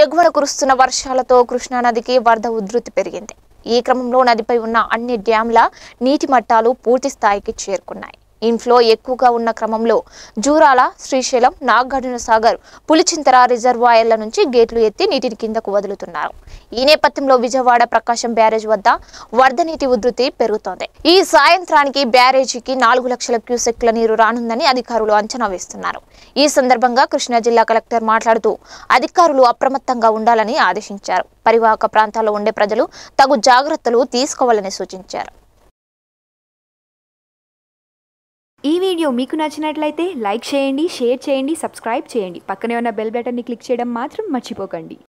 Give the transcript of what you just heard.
ఎగువన కురుస్తున్న వర్షాలతో కృష్ణానదికి వరద ఉధృతి పెరిగింది ఈ క్రమంలో నదిపై ఉన్న అన్ని డ్యాంల నీటి మట్టాలు పూర్తి స్థాయికి చేరుకున్నాయి ఇన్ఫ్లో ఎక్కువగా ఉన్న క్రమంలో జూరాల శ్రీశైలం నాగార్జున సాగర్ పులిచింతర రిజర్వాయర్ల నుంచి గేట్లు ఎత్తి నీటిని కిందకు వదులుతున్నారు ఈ నేపథ్యంలో విజయవాడ ప్రకాశం బ్యారేజ్ వద్ద వరద నీటి ఉధృతి పెరుగుతోంది ఈ సాయంత్రానికి బ్యారేజీకి నాలుగు లక్షల క్యూసెక్ల నీరు రానుందని అధికారులు అంచనా వేస్తున్నారు ఈ సందర్భంగా కృష్ణా జిల్లా కలెక్టర్ మాట్లాడుతూ అధికారులు అప్రమత్తంగా ఉండాలని ఆదేశించారు పరివాహక ప్రాంతాల్లో ఉండే ప్రజలు తగు జాగ్రత్తలు తీసుకోవాలని సూచించారు ఈ వీడియో మీకు నచ్చినట్లయితే లైక్ చేయండి షేర్ చేయండి సబ్స్క్రైబ్ చేయండి పక్కనే ఉన్న బెల్ బటన్ని క్లిక్ చేయడం మాత్రం మర్చిపోకండి